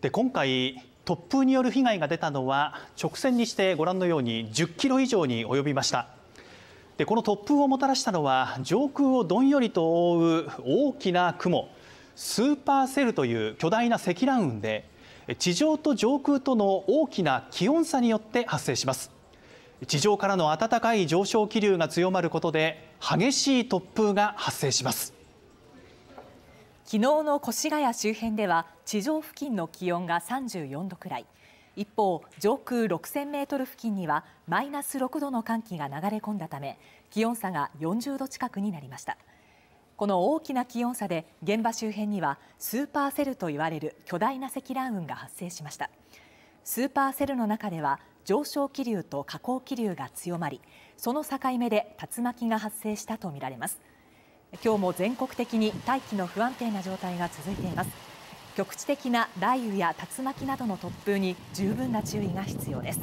で今回突風による被害が出たのは直線にしてご覧のように10キロ以上に及びましたでこの突風をもたらしたのは上空をどんよりと覆う大きな雲スーパーセルという巨大な積乱雲で地上と上空との大きな気温差によって発生します地上からの暖かい上昇気流が強まることで激しい突風が発生します昨日の越谷周辺では地上付近の気温が34度くらい一方上空6000メートル付近にはマイナス6度の寒気が流れ込んだため気温差が40度近くになりましたこの大きな気温差で現場周辺にはスーパーセルといわれる巨大な積乱雲が発生しましたスーパーセルの中では上昇気流と下降気流が強まりその境目で竜巻が発生したとみられます今日も全国的に大気の不安定な状態が続いています局地的な雷雨や竜巻などの突風に十分な注意が必要です